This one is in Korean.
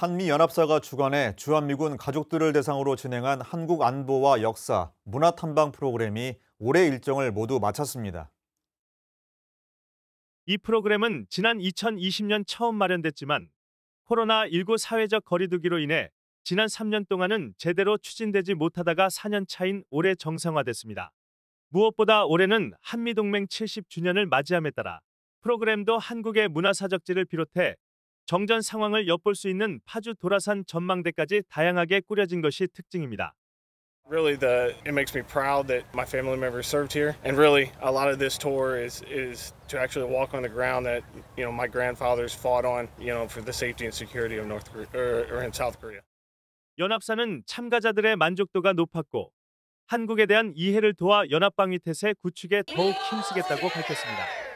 한미연합사가 주관해 주한미군 가족들을 대상으로 진행한 한국 안보와 역사, 문화 탐방 프로그램이 올해 일정을 모두 마쳤습니다. 이 프로그램은 지난 2020년 처음 마련됐지만 코로나19 사회적 거리두기로 인해 지난 3년 동안은 제대로 추진되지 못하다가 4년 차인 올해 정상화됐습니다. 무엇보다 올해는 한미동맹 70주년을 맞이함에 따라 프로그램도 한국의 문화사적지를 비롯해 정전 상황을 엿볼 수 있는 파주 도라산 전망대까지 다양하게 꾸려진 것이 특징입니다. Really, the, it makes me proud that my family members served here, and really, a lot of this tour is is to actually walk on the ground that you know my grandfathers fought on, you know, for the safety and security of North Korea or, or in South Korea. 연합사는 참가자들의 만족도가 높았고 한국에 대한 이해를 도와 연합방위 태세 구축에 더욱 힘쓰겠다고 밝혔습니다.